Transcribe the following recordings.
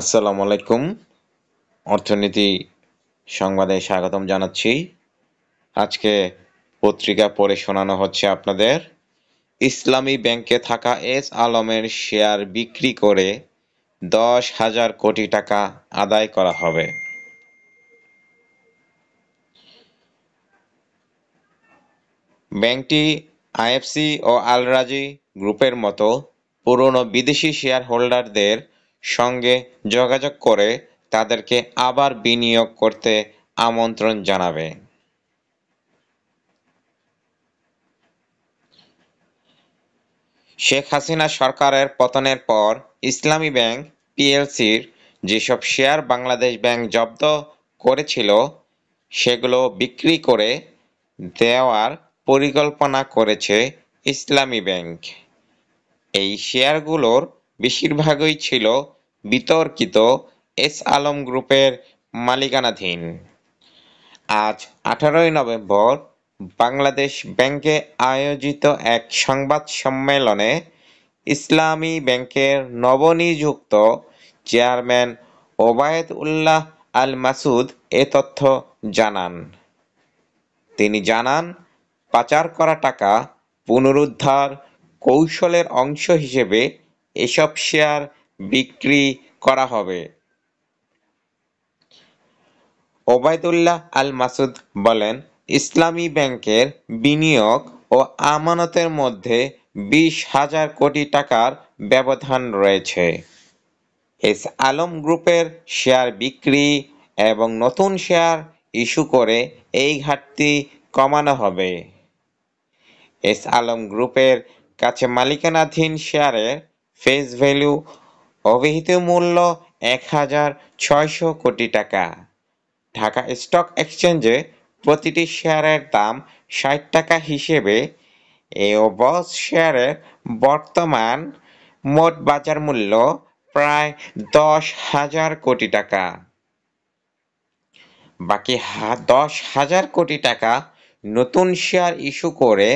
আসসালামু আলাইকুম অর্থনীতি সংবাদে স্বাগতম জানাচ্ছি আজকে পত্রিকা পড়ে শোনানো হচ্ছে আপনাদের ইসলামী ব্যাংকে থাকা এস আলমের শেয়ার বিক্রি করে দশ হাজার কোটি টাকা আদায় করা হবে ব্যাংকটি আইএফসি ও আলরাজি গ্রুপের মতো পুরনো বিদেশি শেয়ার হোল্ডারদের সঙ্গে যোগাযোগ করে তাদেরকে আবার বিনিয়োগ করতে আমন্ত্রণ জানাবে। শেখ হাসিনা সরকারের পতনের পর ইসলামী ব্যাংক পিএলসির যেসব শেয়ার বাংলাদেশ ব্যাংক জব্দ করেছিল সেগুলো বিক্রি করে দেওয়ার পরিকল্পনা করেছে ইসলামী ব্যাংক এই শেয়ারগুলোর বেশিরভাগই ছিল বিতর্কিত এস আলম গ্রুপের মালিকানাধীন আজ আঠারোই নভেম্বর বাংলাদেশ ব্যাংকে আয়োজিত এক সংবাদ সম্মেলনে ইসলামী ব্যাংকের নবনিযুক্ত চেয়ারম্যান ওবায়দ উল্লাহ আল মাসুদ এ তথ্য জানান তিনি জানান পাচার করা টাকা পুনরুদ্ধার কৌশলের অংশ হিসেবে এসব শেয়ার বিক্রি করা হবে ওবায়দুল্লাহ আল মাসুদ বলেন ইসলামী ব্যাংকের বিনিয়োগ ও আমানতের মধ্যে বিশ হাজার কোটি টাকার ব্যবধান রয়েছে এস আলম গ্রুপের শেয়ার বিক্রি এবং নতুন শেয়ার ইস্যু করে এই ঘাটতি কমানো হবে এস আলম গ্রুপের কাছে মালিকানাধীন শেয়ারের ফেস ভ্যালু অভিহিত মূল্য এক হাজার ছয়শো কোটি টাকা ঢাকা স্টক এক্সচেঞ্জে প্রতিটি শেয়ারের দাম ষাট টাকা হিসেবে এ বস শেয়ারের বর্তমান মোট বাজার মূল্য প্রায় দশ হাজার কোটি টাকা বাকি দশ হাজার কোটি টাকা নতুন শেয়ার ইস্যু করে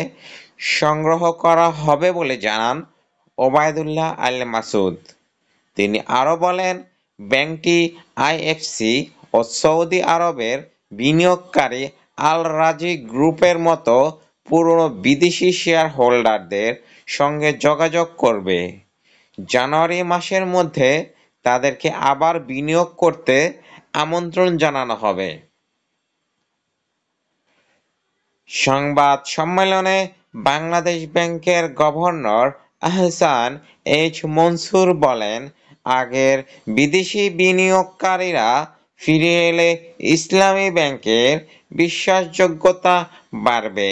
সংগ্রহ করা হবে বলে জানান ওবায়দুল্লাহ আল মাসুদ তিনি আরও বলেন ব্যাংকটি আইএফসি ও সৌদি আরবের বিনিয়োগকারী আল রাজি গ্রুপের মতো পুরনো বিদেশি শেয়ার হোল্ডারদের সঙ্গে যোগাযোগ করবে জানুয়ারি মাসের মধ্যে তাদেরকে আবার বিনিয়োগ করতে আমন্ত্রণ জানানো হবে সংবাদ সম্মেলনে বাংলাদেশ ব্যাংকের গভর্নর আহসান এইচ মনসুর বলেন আগের বিদেশি বিনিয়োগকারীরা ফিরে এলে ইসলামী ব্যাংকের বিশ্বাসযোগ্যতা বাড়বে